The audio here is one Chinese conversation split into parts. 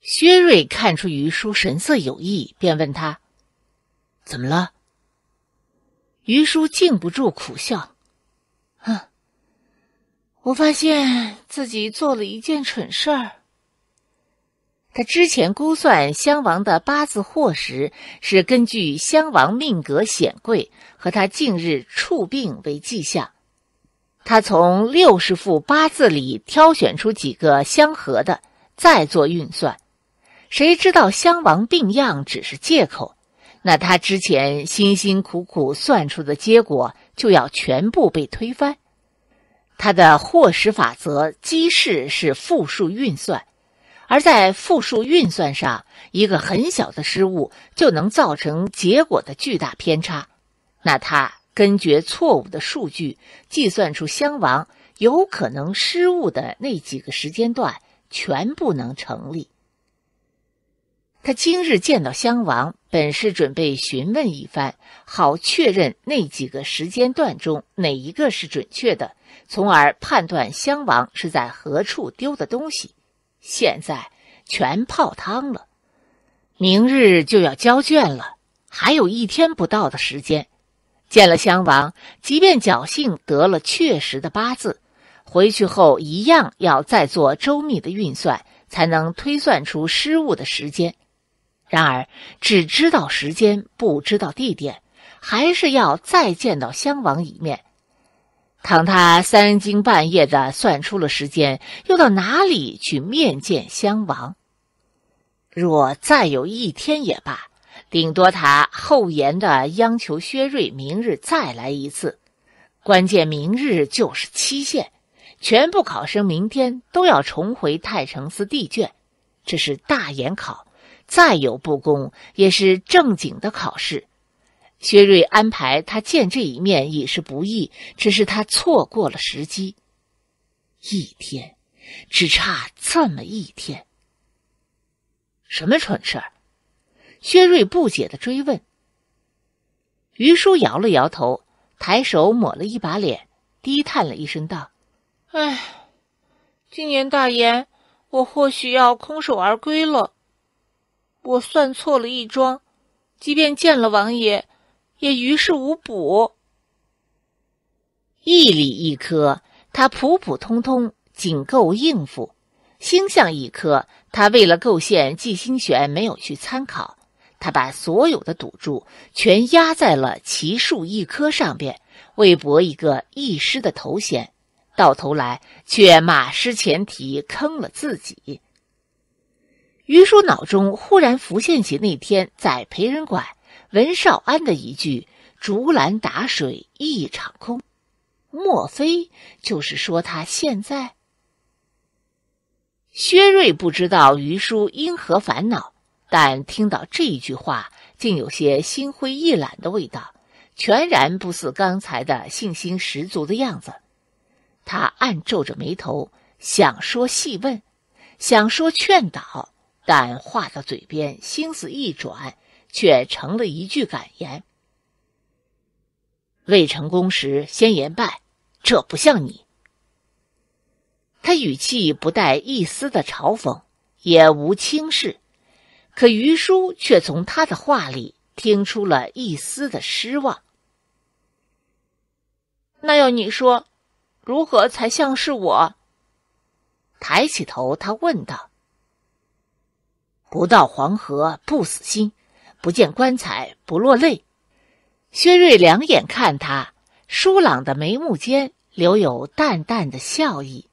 薛瑞看出于叔神色有异，便问他：“怎么了？”于叔禁不住苦笑：“啊，我发现自己做了一件蠢事儿。他之前估算襄王的八字祸时，是根据襄王命格显贵和他近日触病为迹象，他从六十副八字里挑选出几个相合的，再做运算。”谁知道襄王病恙只是借口？那他之前辛辛苦苦算出的结果就要全部被推翻。他的获实法则基是是复数运算，而在复数运算上，一个很小的失误就能造成结果的巨大偏差。那他根据错误的数据计算出襄王有可能失误的那几个时间段，全部能成立。他今日见到襄王，本是准备询问一番，好确认那几个时间段中哪一个是准确的，从而判断襄王是在何处丢的东西。现在全泡汤了。明日就要交卷了，还有一天不到的时间。见了襄王，即便侥幸得了确实的八字，回去后一样要再做周密的运算，才能推算出失误的时间。然而，只知道时间，不知道地点，还是要再见到襄王一面。倘他三更半夜的算出了时间，又到哪里去面见襄王？若再有一天也罢，顶多他厚颜的央求薛瑞明日再来一次。关键明日就是期限，全部考生明天都要重回太成司地卷，这是大严考。再有不公，也是正经的考试。薛瑞安排他见这一面已是不易，只是他错过了时机。一天，只差这么一天。什么蠢事儿？薛瑞不解的追问。于叔摇了摇头，抬手抹了一把脸，低叹了一声道：“哎，今年大年，我或许要空手而归了。”我算错了一桩，即便见了王爷，也于事无补。一里一颗，他普普通通，仅够应付；星象一颗，他为了构陷纪星璇，没有去参考。他把所有的赌注全压在了奇数一颗上边，为博一个一师的头衔，到头来却马失前蹄，坑了自己。于叔脑中忽然浮现起那天在陪人馆文少安的一句“竹篮打水一场空”，莫非就是说他现在？薛瑞不知道于叔因何烦恼，但听到这一句话，竟有些心灰意懒的味道，全然不似刚才的信心十足的样子。他暗皱着眉头，想说细问，想说劝导。但话到嘴边，心思一转，却成了一句感言。未成功时先言败，这不像你。他语气不带一丝的嘲讽，也无轻视，可于叔却从他的话里听出了一丝的失望。那要你说，如何才像是我？抬起头，他问道。不到黄河不死心，不见棺材不落泪。薛瑞两眼看他，疏朗的眉目间留有淡淡的笑意。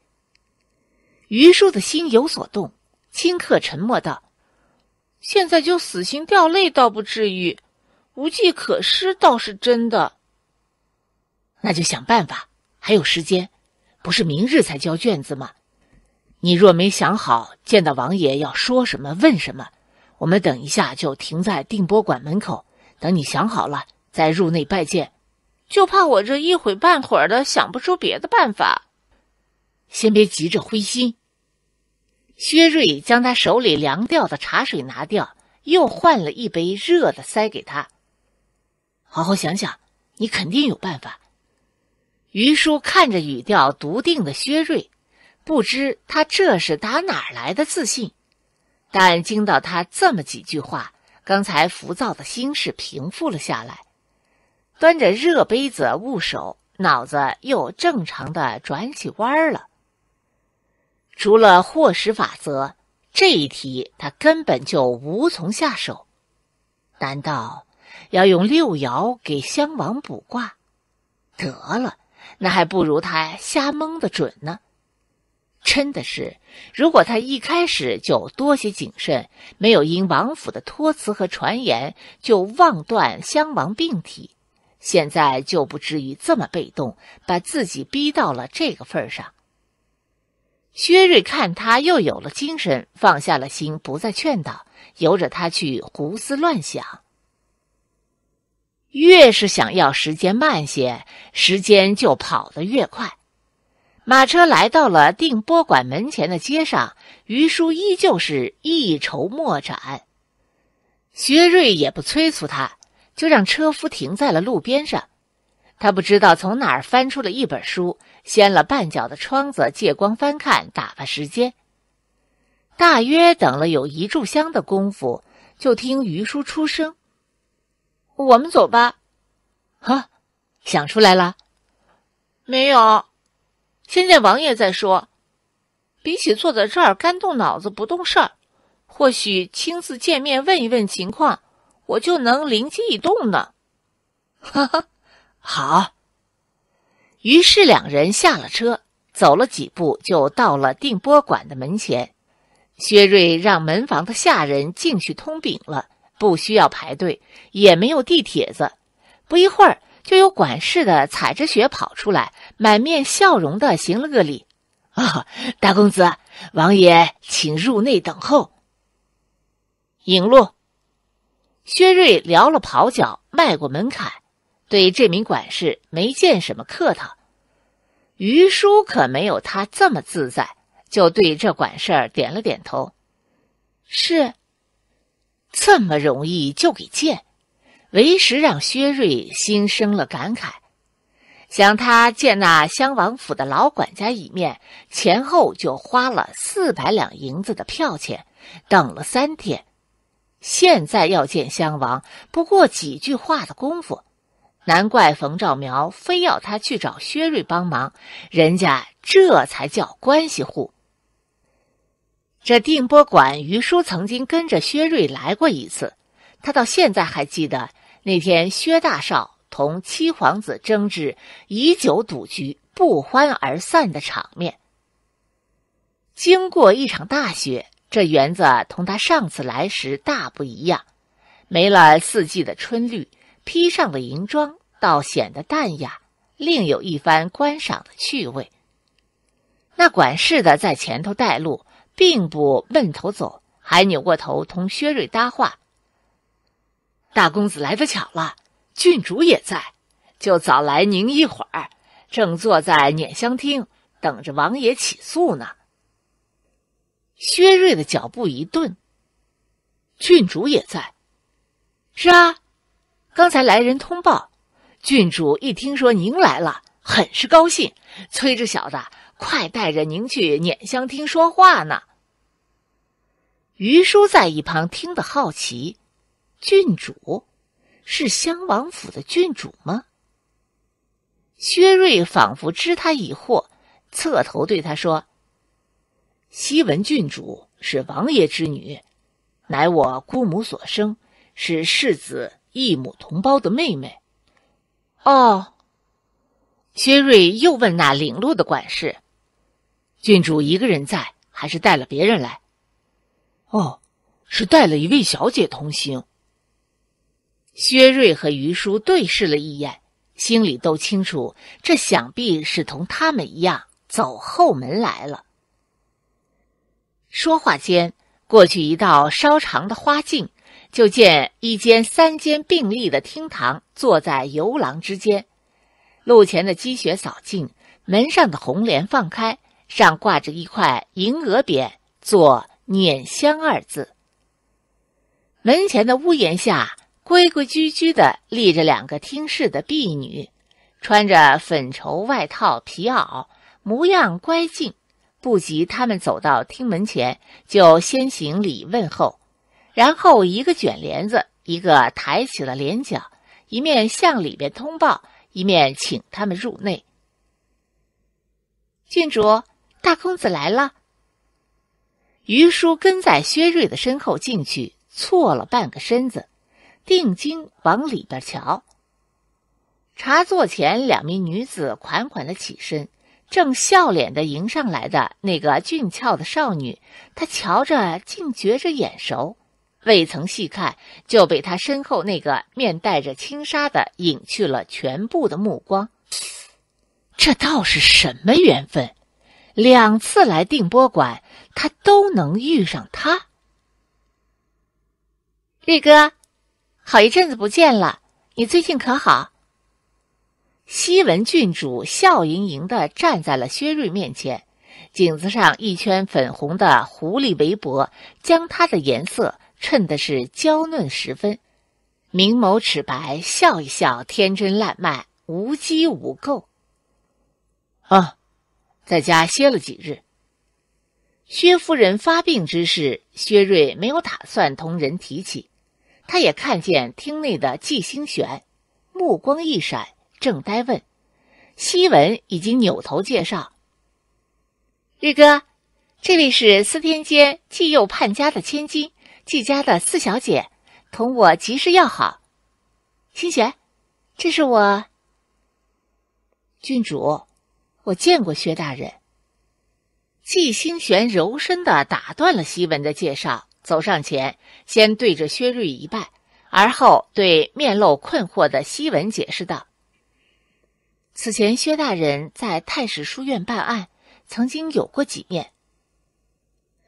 于叔的心有所动，顷刻沉默道：“现在就死心掉泪倒不至于，无计可施倒是真的。那就想办法，还有时间，不是明日才交卷子吗？”你若没想好见到王爷要说什么问什么，我们等一下就停在定波馆门口，等你想好了再入内拜见。就怕我这一会半会儿的想不出别的办法，先别急着灰心。薛瑞将他手里凉掉的茶水拿掉，又换了一杯热的塞给他。好好想想，你肯定有办法。于叔看着语调笃定的薛瑞。不知他这是打哪儿来的自信，但听到他这么几句话，刚才浮躁的心事平复了下来，端着热杯子捂手，脑子又正常的转起弯儿了。除了祸食法则，这一题他根本就无从下手。难道要用六爻给襄王卜卦？得了，那还不如他瞎蒙的准呢。真的是，如果他一开始就多些谨慎，没有因王府的托辞和传言就妄断襄王病体，现在就不至于这么被动，把自己逼到了这个份上。薛瑞看他又有了精神，放下了心，不再劝导，由着他去胡思乱想。越是想要时间慢些，时间就跑得越快。马车来到了定波馆门前的街上，于叔依旧是一筹莫展。薛瑞也不催促他，就让车夫停在了路边上。他不知道从哪儿翻出了一本书，掀了半角的窗子借光翻看，打发时间。大约等了有一炷香的功夫，就听于叔出声：“我们走吧。”“哈，想出来了？”“没有。”现在王爷在说，比起坐在这儿干动脑子不动事儿，或许亲自见面问一问情况，我就能灵机一动呢。哈哈，好。于是两人下了车，走了几步就到了定波馆的门前。薛瑞让门房的下人进去通禀了，不需要排队，也没有递帖子，不一会儿就有管事的踩着雪跑出来。满面笑容的行了个礼，啊，大公子，王爷，请入内等候。引路。薛瑞撩了袍脚，迈过门槛，对这名管事没见什么客套。于叔可没有他这么自在，就对这管事儿点了点头。是。这么容易就给见，为时让薛瑞心生了感慨。想他见那襄王府的老管家一面，前后就花了四百两银子的票钱，等了三天。现在要见襄王，不过几句话的功夫。难怪冯兆苗非要他去找薛瑞帮忙，人家这才叫关系户。这定波馆于叔曾经跟着薛瑞来过一次，他到现在还记得那天薛大少。同七皇子争执以酒赌局不欢而散的场面。经过一场大雪，这园子同他上次来时大不一样，没了四季的春绿，披上了银装，倒显得淡雅，另有一番观赏的趣味。那管事的在前头带路，并不闷头走，还扭过头同薛瑞搭话：“大公子来得巧了。”郡主也在，就早来您一会儿，正坐在碾香厅等着王爷起诉呢。薛瑞的脚步一顿，郡主也在，是啊，刚才来人通报，郡主一听说您来了，很是高兴，催着小的快带着您去碾香厅说话呢。于叔在一旁听得好奇，郡主。是襄王府的郡主吗？薛瑞仿佛知他疑惑，侧头对他说：“西文郡主是王爷之女，乃我姑母所生，是世子异母同胞的妹妹。”哦。薛瑞又问那领路的管事：“郡主一个人在，还是带了别人来？”哦，是带了一位小姐同行。薛瑞和于叔对视了一眼，心里都清楚，这想必是同他们一样走后门来了。说话间，过去一道稍长的花径，就见一间三间并立的厅堂，坐在游廊之间。路前的积雪扫尽，门上的红帘放开，上挂着一块银额匾，做“碾香”二字。门前的屋檐下。规规矩矩地立着两个听事的婢女，穿着粉绸外套、皮袄，模样乖净。不及他们走到厅门前，就先行礼问候，然后一个卷帘子，一个抬起了帘角，一面向里面通报，一面请他们入内。郡主，大公子来了。于叔跟在薛瑞的身后进去，错了半个身子。定睛往里边瞧，茶座前两名女子款款的起身，正笑脸的迎上来的那个俊俏的少女，她瞧着竟觉着眼熟，未曾细看，就被他身后那个面带着轻纱的引去了全部的目光。这倒是什么缘分？两次来定波馆，他都能遇上他。瑞哥。好一阵子不见了，你最近可好？西文郡主笑盈盈地站在了薛瑞面前，颈子上一圈粉红的狐狸围脖，将她的颜色衬得是娇嫩十分。明眸齿白，笑一笑，天真烂漫，无羁无垢。啊，在家歇了几日。薛夫人发病之事，薛瑞没有打算同人提起。他也看见厅内的纪星璇，目光一闪，正呆问。西文已经扭头介绍：“日哥，这位是司天监纪幼判家的千金，纪家的四小姐，同我极是要好。”星玄，这是我郡主，我见过薛大人。纪星璇柔声的打断了西文的介绍。走上前，先对着薛瑞一拜，而后对面露困惑的西文解释道：“此前薛大人在太史书院办案，曾经有过几面。”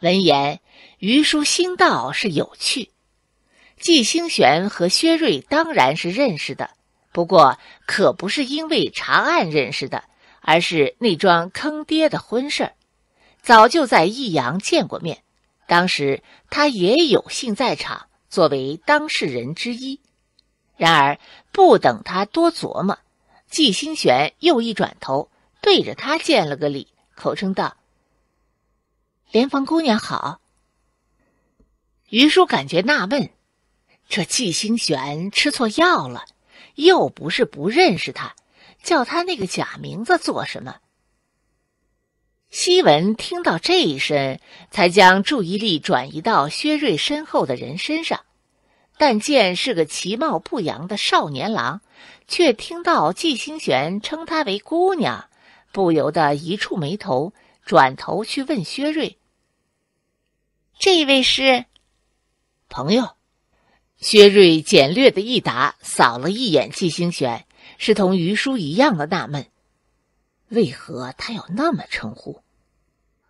闻言，于叔兴道：“是有趣。”季星璇和薛瑞当然是认识的，不过可不是因为查案认识的，而是那桩坑爹的婚事儿，早就在益阳见过面。当时他也有幸在场，作为当事人之一。然而不等他多琢磨，季星璇又一转头，对着他见了个礼，口称道：“莲房姑娘好。”于叔感觉纳闷，这季星璇吃错药了，又不是不认识他，叫他那个假名字做什么？西文听到这一声，才将注意力转移到薛瑞身后的人身上。但见是个其貌不扬的少年郎，却听到纪星璇称他为“姑娘”，不由得一蹙眉头，转头去问薛瑞：“这位是朋友？”薛瑞简略的一答，扫了一眼纪星璇，是同于叔一样的纳闷。为何他要那么称呼？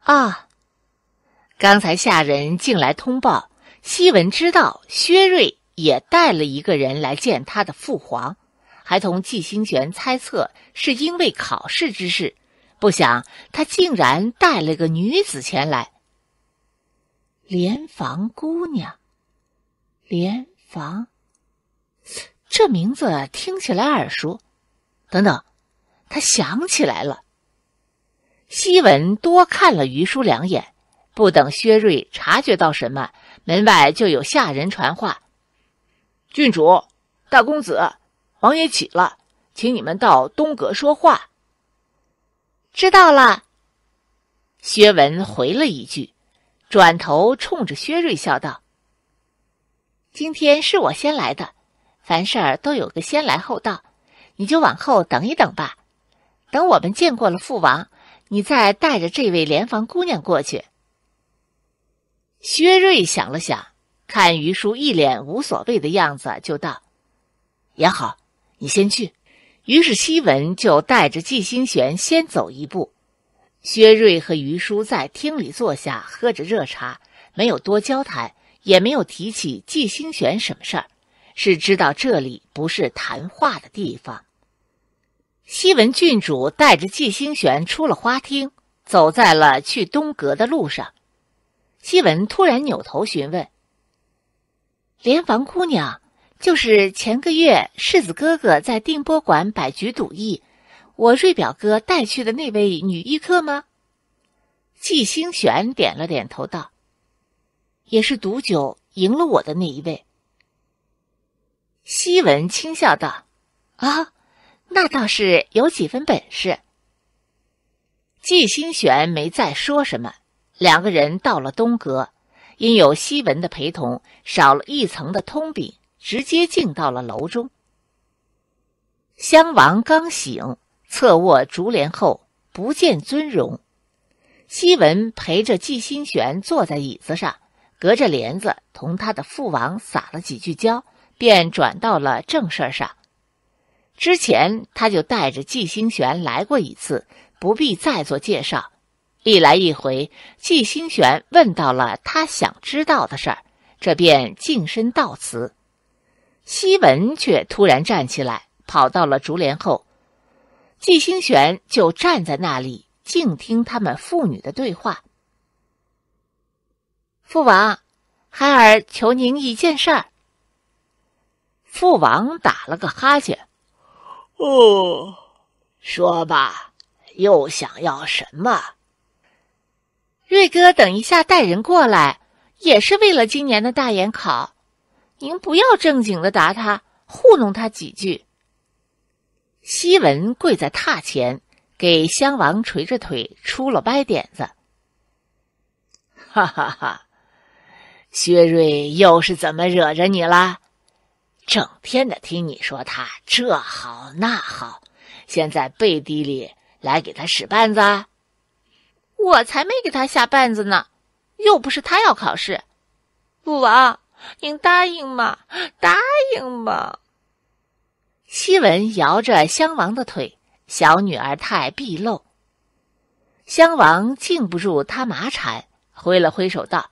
啊！刚才下人进来通报，西文知道薛瑞也带了一个人来见他的父皇，还同纪星璇猜测是因为考试之事，不想他竟然带了个女子前来。莲房姑娘，莲房，这名字听起来耳熟。等等。他想起来了。西文多看了于叔两眼，不等薛瑞察觉到什么，门外就有下人传话：“郡主、大公子、王爷起了，请你们到东阁说话。”知道了。薛文回了一句，转头冲着薛瑞笑道：“今天是我先来的，凡事都有个先来后到，你就往后等一等吧。”等我们见过了父王，你再带着这位莲房姑娘过去。薛瑞想了想，看于叔一脸无所谓的样子，就道：“也好，你先去。”于是西文就带着季星璇先走一步。薛瑞和于叔在厅里坐下，喝着热茶，没有多交谈，也没有提起季星璇什么事儿，是知道这里不是谈话的地方。西文郡主带着纪星璇出了花厅，走在了去东阁的路上。西文突然扭头询问：“莲房姑娘，就是前个月世子哥哥在定波馆摆局赌艺，我瑞表哥带去的那位女医客吗？”纪星璇点了点头，道：“也是赌酒赢了我的那一位。”西文轻笑道：“啊。”那倒是有几分本事。纪星璇没再说什么，两个人到了东阁，因有西文的陪同，少了一层的通禀，直接进到了楼中。襄王刚醒，侧卧竹帘后，不见尊容。西文陪着纪星璇坐在椅子上，隔着帘子同他的父王撒了几句娇，便转到了正事上。之前他就带着纪星璇来过一次，不必再做介绍。一来一回，纪星璇问到了他想知道的事儿，这便净身道辞。西文却突然站起来，跑到了竹帘后。纪星璇就站在那里，静听他们父女的对话。父王，孩儿求您一件事儿。父王打了个哈欠。哦，说吧，又想要什么？瑞哥，等一下带人过来，也是为了今年的大研考。您不要正经的答他，糊弄他几句。西文跪在榻前，给襄王捶着腿，出了歪点子。哈哈哈，薛瑞又是怎么惹着你了？整天的听你说他这好那好，现在背地里来给他使绊子，我才没给他下绊子呢，又不是他要考试。父王，您答应吗？答应吗？西文摇着襄王的腿，小女儿太毕露。襄王禁不住他麻缠，挥了挥手道：“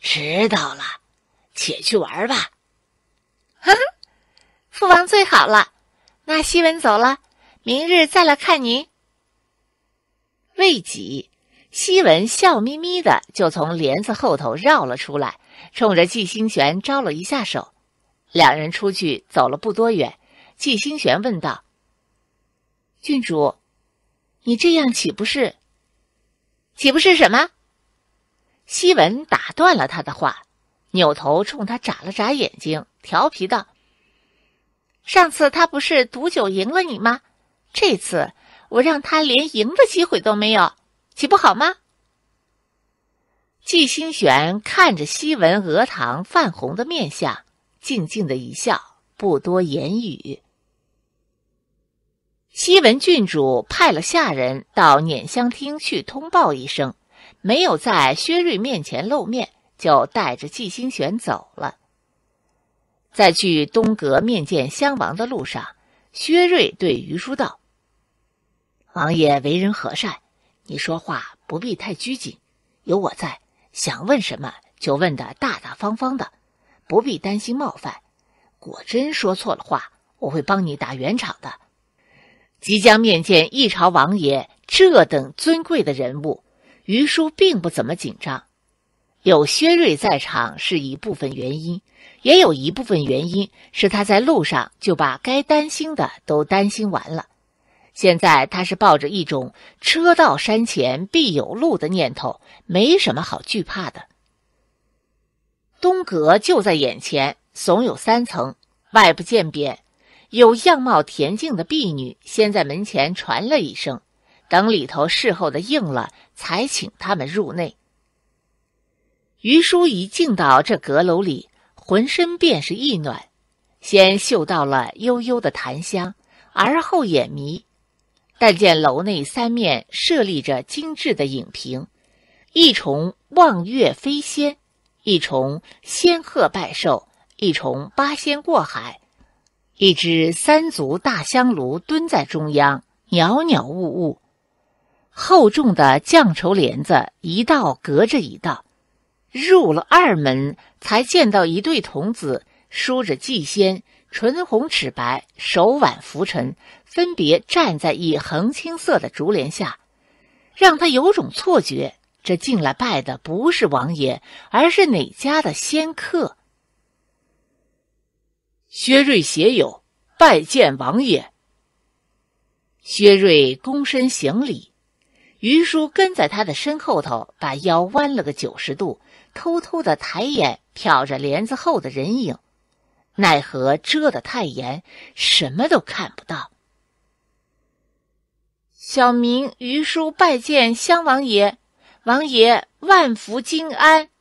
知道了，且去玩吧。”哈哈，父王最好了。那西文走了，明日再来看您。未几，西文笑眯眯的就从帘子后头绕了出来，冲着季星璇招了一下手。两人出去走了不多远，季星璇问道：“郡主，你这样岂不是……岂不是什么？”西文打断了他的话，扭头冲他眨了眨眼睛。调皮道：“上次他不是赌酒赢了你吗？这次我让他连赢的机会都没有，岂不好吗？”季星璇看着西文额堂泛红的面相，静静的一笑，不多言语。西文郡主派了下人到碾香厅去通报一声，没有在薛瑞面前露面，就带着季星璇走了。在去东阁面见襄王的路上，薛瑞对于叔道：“王爷为人和善，你说话不必太拘谨。有我在，想问什么就问的大大方方的，不必担心冒犯。果真说错了话，我会帮你打圆场的。”即将面见一朝王爷这等尊贵的人物，于叔并不怎么紧张。有薛瑞在场是一部分原因，也有一部分原因是他在路上就把该担心的都担心完了。现在他是抱着一种“车到山前必有路”的念头，没什么好惧怕的。东阁就在眼前，总有三层，外不见边。有样貌恬静的婢女先在门前传了一声，等里头侍候的应了，才请他们入内。于叔一进到这阁楼里，浑身便是异暖，先嗅到了幽幽的檀香，而后眼迷，但见楼内三面设立着精致的影屏，一重望月飞仙，一重仙鹤拜寿，一重八仙过海，一只三足大香炉蹲在中央，袅袅雾雾，厚重的绛绸帘子一道隔着一道。入了二门，才见到一对童子梳着髻仙，唇红齿白，手挽拂尘，分别站在一横青色的竹帘下，让他有种错觉：这进来拜的不是王爷，而是哪家的仙客。薛瑞携友拜见王爷。薛瑞躬身行礼，于叔跟在他的身后头，把腰弯了个九十度。偷偷的抬眼瞟着帘子后的人影，奈何遮得太严，什么都看不到。小明于叔拜见襄王爷，王爷万福金安。